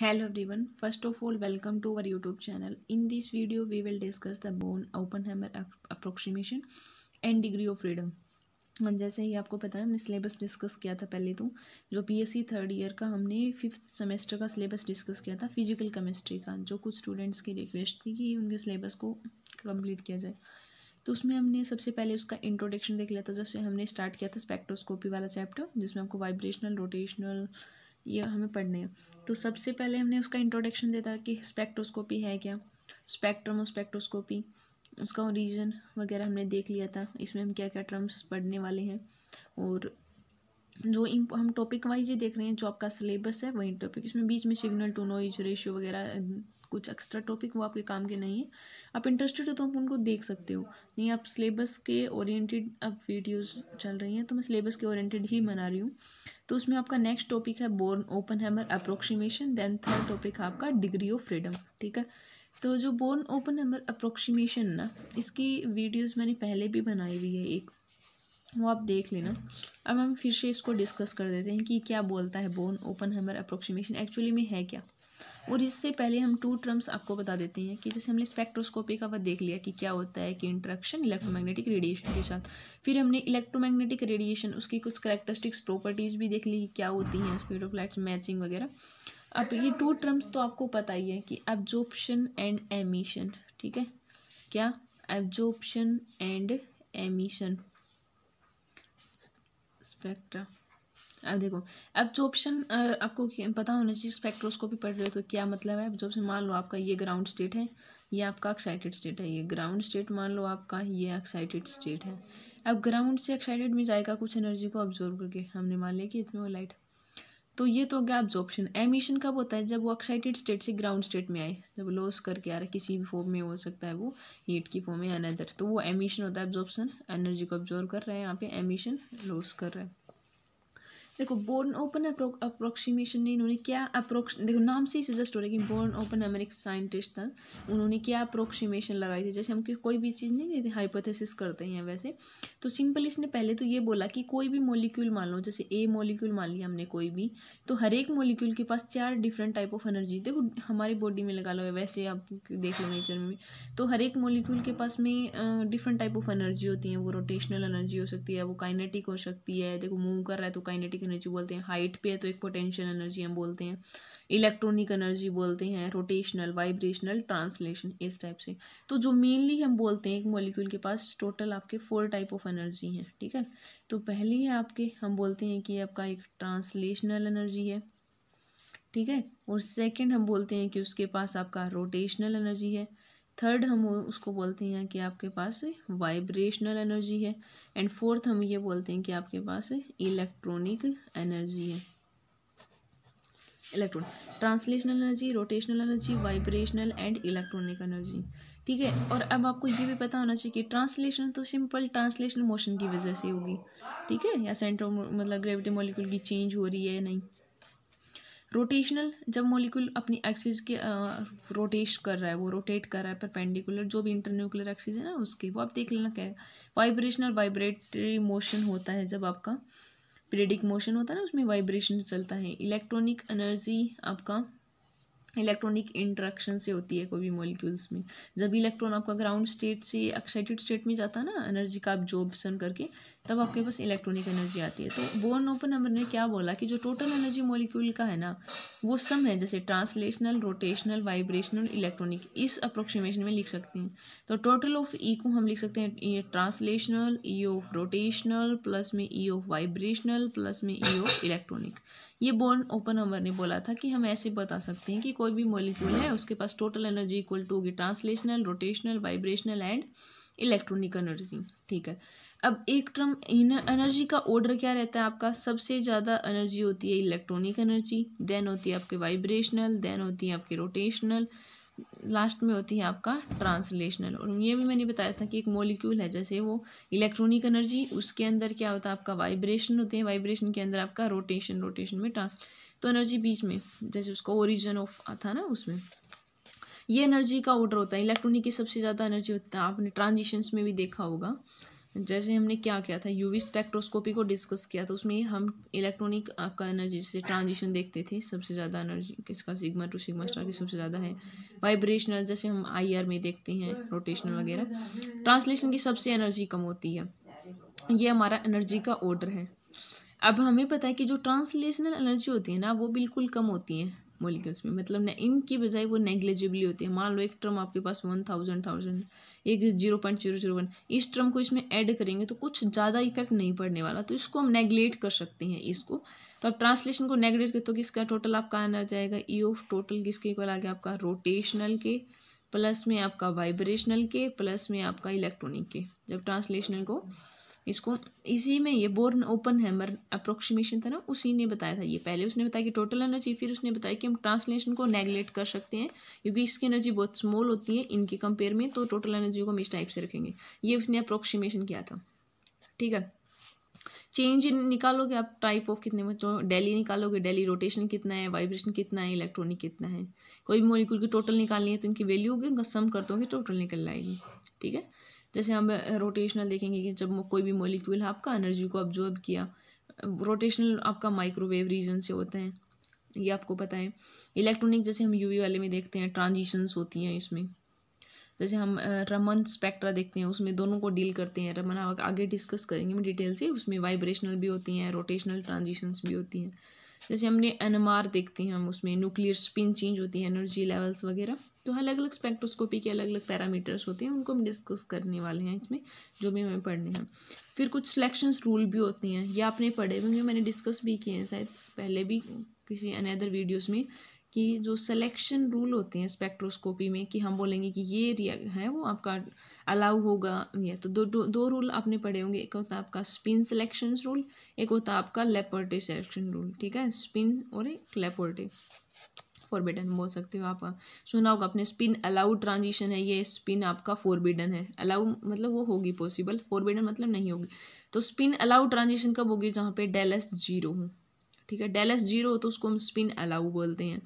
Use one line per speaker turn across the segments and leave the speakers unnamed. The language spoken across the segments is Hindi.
hello everyone first of all welcome to our YouTube channel in this video we will discuss the Born Oppenheimer approximation and degree of freedom जैसे ही आपको पता है हमने सिलेबस डिस्कस किया था पहले तो जो पीएससी थर्ड ईयर का हमने फिफ्थ सेमेस्टर का सिलेबस डिस्कस किया था फिजिकल केमिस्ट्री का जो कुछ स्टूडेंट्स की रिक्वेस्ट थी कि उनके सिलेबस को कम्प्लीट किया जाए तो उसमें हमने सबसे पहले उसका इंट्रोडक्शन देख लिया था जैसे हमने स्टार्ट किया था स्पेक्ट्रोस्कोपी वाला चैप्टर जिसमें आपको वाइब्रेशनल रोटेशनल ये हमें पढ़ने हैं तो सबसे पहले हमने उसका इंट्रोडक्शन देता कि स्पेक्ट्रोस्कोपी है क्या स्पेक्ट्रम और स्पेक्ट्रोस्कोपी उसका ओरिजिन वगैरह हमने देख लिया था इसमें हम क्या क्या टर्म्स पढ़ने वाले हैं और जो हम टॉपिक वाइज ही देख रहे हैं जो आपका सिलेबस है वही टॉपिक इसमें बीच में सिग्नल टू नॉइज रेशियो वगैरह कुछ एक्स्ट्रा टॉपिक वो आपके काम के नहीं है आप इंटरेस्टेड हो तो आप उनको देख सकते हो नहीं आप सिलेबस के ओरिएंटेड अब वीडियोस चल रही हैं तो मैं सिलेबस के ओरिएंटेड ही बना रही हूँ तो उसमें आपका नेक्स्ट टॉपिक है Born Oppenheimer approximation then third topic है आपका डिग्री ऑफ फ्रीडम ठीक है तो जो बोर्न ओपन हैमर अप्रोक्सीमेशन ना इसकी वीडियोज़ मैंने पहले भी बनाई हुई है एक वो आप देख लेना अब हम फिर से इसको डिस्कस कर देते हैं कि क्या बोलता है Born Oppenheimer approximation actually में है क्या और इससे पहले हम टू टर्म्स आपको बता देते हैं कि जैसे हमने स्पेक्ट्रोस्कोपी का वह देख लिया कि क्या होता है कि इंट्रैक्शन इलेक्ट्रोमैग्नेटिक रेडिएशन के साथ फिर हमने इलेक्ट्रोमैग्नेटिक रेडिएशन उसकी कुछ करेक्टरिस्टिक्स प्रॉपर्टीज़ भी देख ली क्या होती हैं स्पीड ऑफ लाइट्स मैचिंग वगैरह अब ये टू टर्म्स तो आपको पता ही है कि एब्जॉर्प्शन एंड एमिशन ठीक है क्या एब्जॉर्प्शन एंड एमिशन स्पेक्ट्रा अब देखो एब्जॉर्प्शन आपको पता होना चाहिए स्पेक्ट्रोस्कोपी पढ़ रहे हो तो क्या मतलब है एब्जॉर्प्शन मान लो आपका ये ग्राउंड स्टेट है ये आपका एक्साइटेड स्टेट है ये ग्राउंड स्टेट मान लो आपका ये एक्साइटेड स्टेट है अब ग्राउंड से एक्साइटेड में जाएगा कुछ एनर्जी को ऑब्जॉर्व करके हमने मान लिया कि इतनी लाइट तो ये तो हो गया ऑब्जॉर्प्शन एमिशन कब होता है जब वो एक्साइटेड स्टेट से ग्राउंड स्टेट में आए जब लॉस करके आ रहा है किसी भी फॉर्म में हो सकता है वो हीट की फॉर्म में अनदर तो वो एमिशन होता है ऑब्जॉर्प्शन एनर्जी को ऑब्जॉर्व कर रहे हैं यहाँ पे एमिशन लॉस कर रहे हैं देखो बोर्न ओपन अप्रोक्सीमेशन ने इन्होंने क्या अप्रोक्स देखो नाम से ही सजेस्ट हो रहा है कि बोर्न ओपन अमेरिक साइंटिस्ट था उन्होंने क्या अप्रोक्सीमेशन लगाई थी जैसे हम कोई भी चीज़ नहीं देते हाइपोथेसिस करते हैं वैसे तो सिंपल इसने पहले तो ये बोला कि कोई भी मोलिक्यूल मान लो जैसे ए मोलिक्यूल मान लिया हमने कोई भी तो हर एक मोलिक्यूल के पास चार डिफरेंट टाइप ऑफ एनर्जी देखो हमारी बॉडी में लगा लो वैसे आप देख लो नेचर में तो हर एक मोलिक्यूल के पास में डिफरेंट टाइप ऑफ एनर्जी होती है वो रोटेशनल एनर्जी हो सकती है वो काइनेटिक हो सकती है देखो मूव कर रहा है तो काइनेटिक एनर्जी बोलते हैं हाइट पे है तो एक पोटेंशियल एनर्जी हम बोलते हैं इलेक्ट्रॉनिक एनर्जी बोलते हैं रोटेशनल वाइब्रेशनल ट्रांसलेशन इस टाइप से तो जो मेनली हम बोलते हैं एक मोलिक्यूल के पास टोटल आपके फोर टाइप ऑफ एनर्जी हैं ठीक है तो पहली है आपके हम बोलते हैं कि आपका एक ट्रांसलेशनल एनर्जी है ठीक है और सेकेंड हम बोलते हैं कि उसके पास आपका रोटेशनल एनर्जी है थर्ड हम उसको बोलते हैं कि आपके पास वाइब्रेशनल एनर्जी है एंड फोर्थ हम ये बोलते हैं कि आपके पास इलेक्ट्रॉनिक एनर्जी है electron translational energy rotational energy vibrational and electronic energy ठीक है और अब आपको ये भी पता होना चाहिए कि ट्रांसलेशन तो सिंपल ट्रांसलेशनल मोशन की वजह से होगी ठीक है या सेंट्रो मतलब ग्रेविटी मॉलिक्यूल की चेंज हो रही है नहीं रोटेशनल जब मोलिकुल अपनी एक्सिस के रोटेश कर रहा है वो रोटेट कर रहा है परपेंडिकुलर जो भी इंटरन्यूक्लियर एक्सिस है ना उसके वो आप देख लेना क्या वाइब्रेशनल वाइब्रेटरी मोशन होता है जब आपका पीरियडिक मोशन होता है ना उसमें वाइब्रेशन चलता है इलेक्ट्रॉनिक एनर्जी आपका इलेक्ट्रॉनिक इंट्रैक्शन से होती है कोई भी मॉलिक्यूल्स में जब इलेक्ट्रॉन आपका ग्राउंड स्टेट से एक्साइटेड स्टेट में जाता है ना एनर्जी का आप जोबसन करके तब आपके पास इलेक्ट्रॉनिक एनर्जी आती है तो बोर्न ओपन नंबर ने क्या बोला कि जो टोटल एनर्जी मॉलिक्यूल का है ना वो सम है जैसे ट्रांसलेशनल रोटेशनल वाइब्रेशनल इलेक्ट्रॉनिक इस अप्रोक्सीमेशन में लिख सकते हैं तो टोटल ऑफ ई को हम लिख सकते हैं translational E of rotational plus में ई ऑफ वाइब्रेशनल प्लस में ई ऑफ इलेक्ट्रॉनिक ये बोर्न ओपन ओपनहमर ने बोला था कि हम ऐसे बता सकते हैं कि कोई भी मॉलिक्यूल है उसके पास टोटल एनर्जी इक्वल टू होगी translational rotational vibrational and electronic energy ठीक है अब एक टर्म एनर्जी का ऑर्डर क्या रहता है आपका सबसे ज़्यादा एनर्जी होती है इलेक्ट्रॉनिक एनर्जी देन होती है आपके वाइब्रेशनल देन होती है आपके रोटेशनल लास्ट में होती है आपका ट्रांसलेशनल और ये भी मैंने बताया था कि एक मॉलिक्यूल है जैसे वो इलेक्ट्रॉनिक एनर्जी उसके अंदर क्या होता है आपका वाइब्रेशन होते हैं वाइब्रेशन के अंदर आपका रोटेशन रोटेशन में ट्रांस तो एनर्जी बीच में जैसे उसका ओरिजिन ऑफ था ना उसमें ये एनर्जी का ऑर्डर होता है इलेक्ट्रॉनिक की सबसे ज़्यादा एनर्जी होता है आपने ट्रांजिशंस में भी देखा होगा जैसे हमने क्या किया था यूवी स्पेक्ट्रोस्कोपी को डिस्कस किया था उसमें हम इलेक्ट्रॉनिक आपका एनर्जी से ट्रांजिशन देखते थे सबसे ज़्यादा एनर्जी किसका सिग्मा टू सिग्मा स्टार की सबसे ज़्यादा है वाइब्रेशनल जैसे हम आईआर में देखते हैं रोटेशनल वगैरह ट्रांसलेशन की सबसे एनर्जी कम होती है ये हमारा एनर्जी का ऑर्डर है अब हमें पता है कि जो ट्रांसलेशनल एनर्जी होती है ना वो बिल्कुल कम होती है मोलिक्यूल्स में मतलब इनकी बजाय वो नेग्लेजिबली होती है मान लो एक ट्रम आपके पास वन थाउजेंड थाउजेंड एक zero point zero zero one इस ट्रम को इसमें ऐड करेंगे तो कुछ ज़्यादा इफेक्ट नहीं पड़ने वाला तो इसको हम नेग्लेट कर सकते हैं इसको तो आप ट्रांसलेशन को नेगलेट करते हो किसका टोटल आपका आना जाएगा ई ऑफ टोटल किसके इक्वल आ गया आपका रोटेशनल के प्लस में आपका वाइब्रेशनल के प्लस में आपका इलेक्ट्रॉनिक के जब ट्रांसलेशनल को इसको इसी में ये बोर्न ओपन हैमर अप्रोक्सीमेशन था ना उसी ने बताया था ये पहले उसने बताया कि टोटल एनर्जी फिर उसने बताया कि हम ट्रांसलेशन को नेगलेक्ट कर सकते हैं क्योंकि इसकी एनर्जी बहुत स्मॉल होती है इनके कंपेयर में तो टोटल एनर्जी को हम इस टाइप से रखेंगे ये उसने अप्रोक्सीमेशन किया था ठीक है चेंज इन निकालोगे आप टाइप ऑफ कितने तो डेली निकालोगे डेली रोटेशन कितना है वाइब्रेशन कितना है इलेक्ट्रॉनिक कितना है कोई मोलिकुल की टोटल निकालनी है तो इनकी वैल्यू होगी उनका सम कर दोगे टोटल निकल आएगी ठीक है जैसे हम रोटेशनल देखेंगे कि जब कोई भी मोलिक्यूल आपका एनर्जी को ऑब्जॉर्ब किया रोटेशनल आपका माइक्रोवेव रीजन से होते हैं ये आपको पता है इलेक्ट्रॉनिक जैसे हम यूवी वाले में देखते हैं ट्रांजिशंस होती हैं इसमें जैसे हम रमन स्पेक्ट्रा देखते हैं उसमें दोनों को डील करते हैं रमन आप आगे डिस्कस करेंगे हम डिटेल से उसमें वाइब्रेशनल भी होती हैं रोटेशनल ट्रांजिशंस भी होती हैं जैसे हमने एन देखते हैं हम उसमें न्यूक्लियर स्पिन चेंज होती है एनर्जी लेवल्स वगैरह तो अलग अलग स्पेक्ट्रोस्कोपी के अलग अलग पैरामीटर्स होते हैं उनको हम डिस्कस करने वाले हैं इसमें जो भी हमें पढ़ने हैं फिर कुछ सिलेक्शंस रूल भी होते हैं ये आपने पढ़े होंगे मैंने डिस्कस भी किए हैं शायद पहले भी किसी अनदर वीडियोस में कि जो सिलेक्शन रूल होते हैं स्पेक्ट्रोस्कोपी में कि हम बोलेंगे कि ये रिया है वो आपका अलाउ होगा या तो दो दो, दो रूल आपने पढ़े होंगे एक होता है आपका स्पिन सिलेक्शन रूल एक होता है आपका लेपोर्टिव सिलेक्शन रूल ठीक है स्पिन और एक लेपोर्टिव फॉरबिडन बोल सकते हो आपका सुना होगा आपने स्पिन अलाउ ट्रांजिशन है ये स्पिन आपका फॉरबिडन है अलाउ मतलब वो होगी पॉसिबल फॉरबिडन मतलब नहीं होगी तो स्पिन अलाउ ट्रांजिशन कब होगी जहाँ पे डेलस जीरो हो ठीक है डेल एस जीरो हो तो उसको हम स्पिन अलाउ बोलते हैं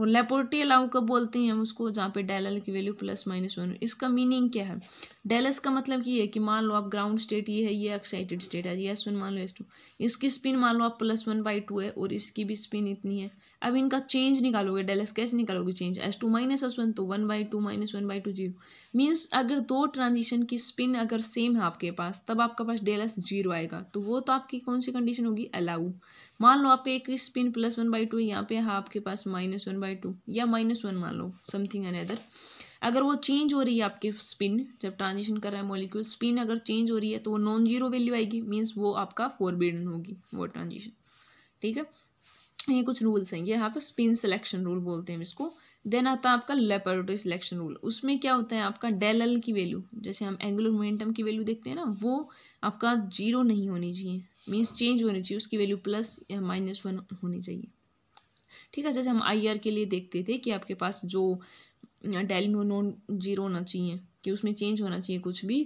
और लेपोर्टी अलाउ कब बोलते हैं हम उसको जहाँ पे डेल की वैल्यू प्लस माइनस वन इसका मीनिंग क्या है डेलस का मतलब ये है कि मान लो आप ग्राउंड स्टेट ये है ये एक्साइटेड स्टेट है एस वन मान लो एस टू इसकी स्पिन मान लो आप प्लस वन बाई टू है और इसकी भी स्पिन इतनी है अब इनका चेंज निकालोगे डेलस कैसे निकालोगे change S two minus S one तो one by two minus one by two zero means अगर दो ट्रांजिशन की स्पिन अगर सेम है आपके पास तब आपके पास डेलस जीरो आएगा तो वो तो आपकी कौन सी कंडीशन होगी अलाउ मान लो आपका एक spin plus one by two है यहाँ पे है आपके पास माइनस वन बाई टू या माइनस वन मान लो समथिंग अदर अगर वो चेंज हो रही है आपके स्पिन जब ट्रांजिशन कर रहा है मॉलिक्यूल स्पिन अगर चेंज हो रही है तो वो नॉन जीरो वैल्यू आएगी मीन्स वो आपका फोरबिडन होगी वो ट्रांजिशन ठीक है ये कुछ रूल्स हैं ये यहाँ पर स्पिन सिलेक्शन रूल बोलते हैं इसको देन आता है आपका लेपरोटो सिलेक्शन रूल उसमें क्या होता है आपका डेल एल की वैल्यू जैसे हम एंगुलर मोमेंटम की वैल्यू देखते हैं ना वो आपका जीरो नहीं होनी चाहिए मीन्स चेंज होनी चाहिए उसकी वैल्यू प्लस या माइनस वन होनी चाहिए ठीक है जैसे हम आई आर के लिए देखते थे कि आपके पास जो डेल में नॉन जीरो होना चाहिए कि उसमें चेंज होना चाहिए कुछ भी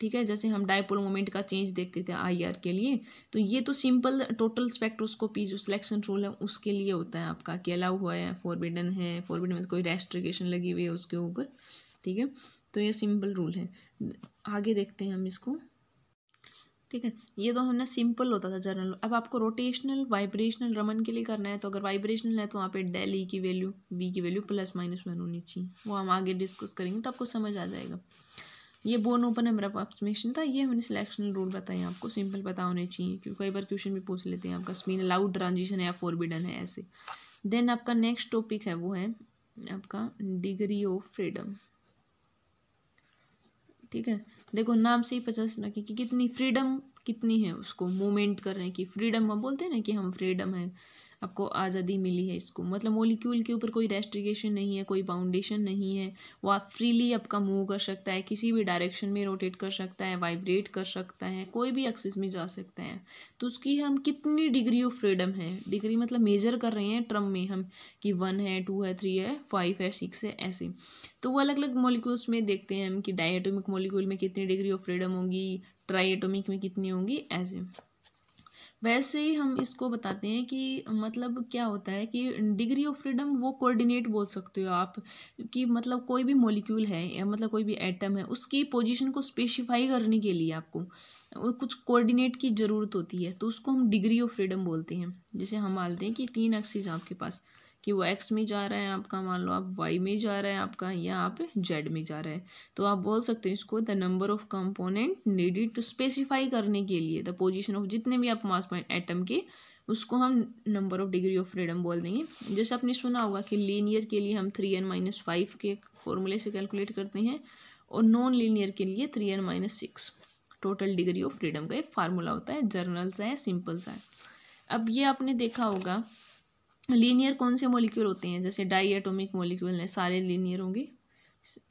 ठीक है जैसे हम डायपोल मोमेंट का चेंज देखते थे आईआर के लिए तो ये तो सिंपल टोटल स्पेक्ट्रोस्कोपी जो सिलेक्शन रूल है उसके लिए होता है आपका कि अलाउ हुआ है फॉरबिडन है फॉरबिडन में तो कोई रेस्ट्रिकेशन लगी हुई है उसके ऊपर ठीक है तो ये सिंपल रूल है आगे देखते हैं हम इसको ठीक है ये तो हमने सिंपल होता था जर्नल अब आपको रोटेशनल वाइब्रेशनल रमन के लिए करना है तो अगर वाइब्रेशनल है तो वहाँ पे डेल ई e की वैल्यू वी की वैल्यू प्लस माइनस वन होनी चाहिए वो हम आगे डिस्कस करेंगे तो आपको समझ आ जाएगा ये बोन ओपन नंबर अप्रॉक्सीमेशन था ये हमने सिलेक्शन रूल बताया आपको सिंपल पता होने चाहिए क्योंकि कई बार क्वेश्चन भी पूछ लेते हैं आपका स्पिन अलाउड ट्रांजिशन है या फोरबिडन है ऐसे देन आपका नेक्स्ट टॉपिक है वो है आपका डिग्री ऑफ फ्रीडम ठीक है देखो नाम से ही पचास ना कि, कितनी फ्रीडम कितनी है उसको मूवमेंट करने की फ्रीडम हम बोलते हैं ना कि हम फ्रीडम है आपको आज़ादी मिली है इसको मतलब मोलिक्यूल के ऊपर कोई रेस्ट्रिकेशन नहीं है कोई बाउंडेशन नहीं है वो आप फ्रीली आपका मूव कर सकता है किसी भी डायरेक्शन में रोटेट कर सकता है वाइब्रेट कर सकता है कोई भी एक्सिस में जा सकता है तो उसकी हम कितनी डिग्री ऑफ फ्रीडम है डिग्री मतलब मेजर कर रहे हैं ट्रम में हम कि वन है टू है थ्री है फाइव है सिक्स है ऐसे तो वो अलग अलग मोलिक्यूल्स में देखते हैं हम कि डायटोमिक मोलिक्यूल में कितनी डिग्री ऑफ फ्रीडम होगी ट्राई एटोमिक में कितनी होंगी ऐसे वैसे ही हम इसको बताते हैं कि मतलब क्या होता है कि डिग्री ऑफ फ्रीडम वो कोऑर्डिनेट बोल सकते हो आप कि मतलब कोई भी मोलिक्यूल है या मतलब कोई भी एटम है उसकी पोजीशन को स्पेसिफाई करने के लिए आपको कुछ कोऑर्डिनेट की ज़रूरत होती है तो उसको हम डिग्री ऑफ फ्रीडम बोलते हैं जैसे हम मानते हैं कि तीन एक्सिस आपके पास कि वो एक्स में जा रहा है आपका मान लो आप वाई में जा रहा है आपका या आप जेड में जा रहा है तो आप बोल सकते हैं इसको the number of component needed to specify करने के लिए द पोजिशन ऑफ जितने भी आप मास पॉइंट एटम के उसको हम number of degree of freedom बोल देंगे जैसे आपने सुना होगा कि लीनियर के लिए हम थ्री एन माइनस फाइव के फॉर्मूले से कैलकुलेट करते हैं और नॉन लीनियर के लिए three N minus six total degree of freedom का एक फार्मूला होता है जर्नल सा है सिंपल सा है अब ये आपने देखा होगा लीनियर कौन से मॉलिक्यूल होते हैं जैसे डाई एटोमिक मोलिक्यूल हैं सारे लीनियर होंगे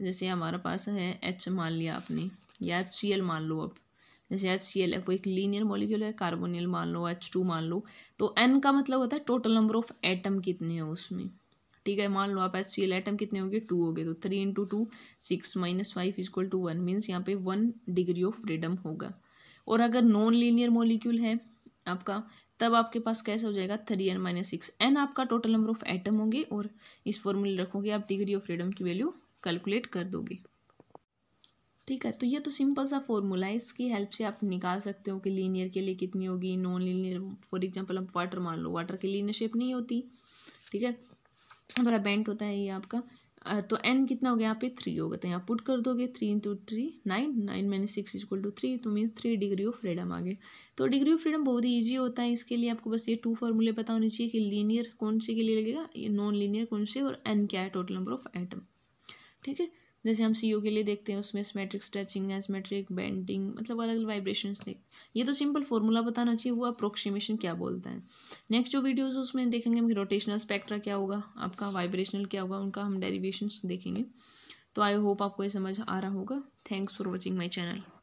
जैसे हमारे पास है एच मान लिया आपने या एच सी एल मान लो अब जैसे एच सी एल है वो एक लीनियर मॉलिक्यूल है कार्बोनियल मान लो एच टू मान लो तो एन का मतलब होता है टोटल नंबर ऑफ एटम कितने हैं उसमें ठीक है मान लो आप एच सी एल एटम कितने होंगे टू हो गए तो three into two six minus five is equal to one means यहाँ पे वन डिग्री ऑफ फ्रीडम होगा और अगर नॉन लीनियर मोलिक्यूल है आपका तब आपके पास कैसा हो जाएगा three N minus six N आपका टोटल नंबर ऑफ एटम होंगे और इस फॉर्मूले रखोगे आप डिग्री ऑफ फ्रीडम की वैल्यू कैलकुलेट कर दोगे ठीक है तो ये तो सिंपल सा फॉर्मूला है इसकी हेल्प से आप निकाल सकते हो कि लीनियर के लिए कितनी होगी नॉन लीनियर फॉर एग्जाम्पल आप वाटर मान लो वाटर की लीनियर शेप नहीं होती ठीक है थोड़ा बेंट होता है ये आपका तो एन कितना हो गया यहाँ पे थ्री हो गया तो यहाँ पुट कर दोगे three into three nine nine minus six is equal to three तो means three degree of freedom आ गए तो डिग्री ऑफ फ्रीडम बहुत ही ईजी होता है इसके लिए आपको बस ये टू फॉर्मूले पता होने चाहिए कि लीनियर कौन से के लिए लगेगा ये नॉन लीनियर कौन से और एन क्या है टोटल नंबर ऑफ आइटम ठीक है जैसे हम सी के लिए देखते हैं उसमें स्मेट्रिक स्ट्रेचिंग एसमेट्रिक बेंडिंग मतलब अलग अलग वाइब्रेशन देख ये तो सिंपल फॉर्मूला बताना चाहिए वो अप्रोक्सीमेशन क्या बोलता है नेक्स्ट जो वीडियोज़ उसमें देखेंगे हम रोटेशनल स्पेक्ट्रा क्या होगा आपका वाइब्रेशनल क्या होगा उनका हम डेरिवेशन देखेंगे तो आई होप आपको ये समझ आ रहा होगा thanks for watching my channel